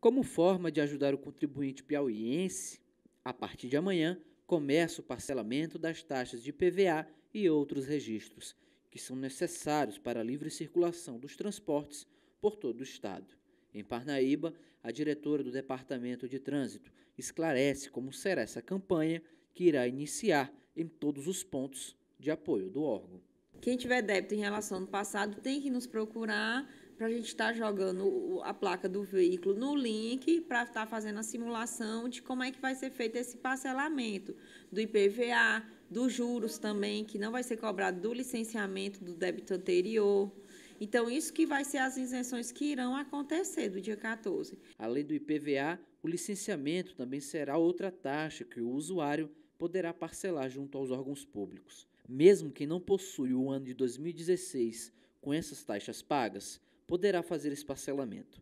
Como forma de ajudar o contribuinte piauiense, a partir de amanhã começa o parcelamento das taxas de PVA e outros registros, que são necessários para a livre circulação dos transportes por todo o Estado. Em Parnaíba, a diretora do Departamento de Trânsito esclarece como será essa campanha que irá iniciar em todos os pontos de apoio do órgão. Quem tiver débito em relação ao passado tem que nos procurar para a gente estar tá jogando a placa do veículo no link para estar tá fazendo a simulação de como é que vai ser feito esse parcelamento do IPVA, dos juros também, que não vai ser cobrado do licenciamento do débito anterior. Então, isso que vai ser as isenções que irão acontecer do dia 14. Além do IPVA, o licenciamento também será outra taxa que o usuário poderá parcelar junto aos órgãos públicos. Mesmo quem não possui o ano de 2016 com essas taxas pagas, poderá fazer esse parcelamento.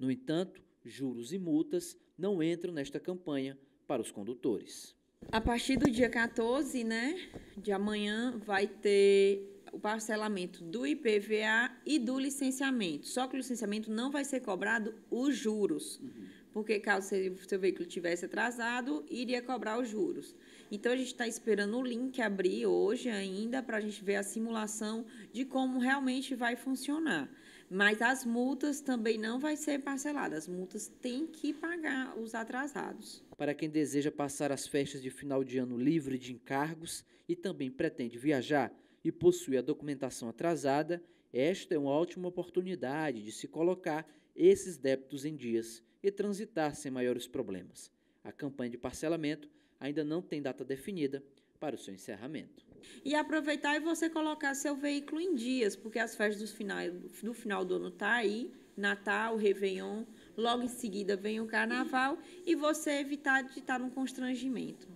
No entanto, juros e multas não entram nesta campanha para os condutores. A partir do dia 14, né, de amanhã, vai ter o parcelamento do IPVA e do licenciamento. Só que o licenciamento não vai ser cobrado os juros. Uhum porque caso o seu veículo tivesse atrasado, iria cobrar os juros. Então, a gente está esperando o link abrir hoje ainda para a gente ver a simulação de como realmente vai funcionar. Mas as multas também não vai ser parceladas, as multas têm que pagar os atrasados. Para quem deseja passar as festas de final de ano livre de encargos e também pretende viajar e possui a documentação atrasada, esta é uma ótima oportunidade de se colocar esses débitos em dias e transitar sem maiores problemas. A campanha de parcelamento ainda não tem data definida para o seu encerramento. E aproveitar e você colocar seu veículo em dias, porque as festas do final do, final do ano tá aí, Natal, Réveillon, logo em seguida vem o Carnaval e você evitar de estar num constrangimento.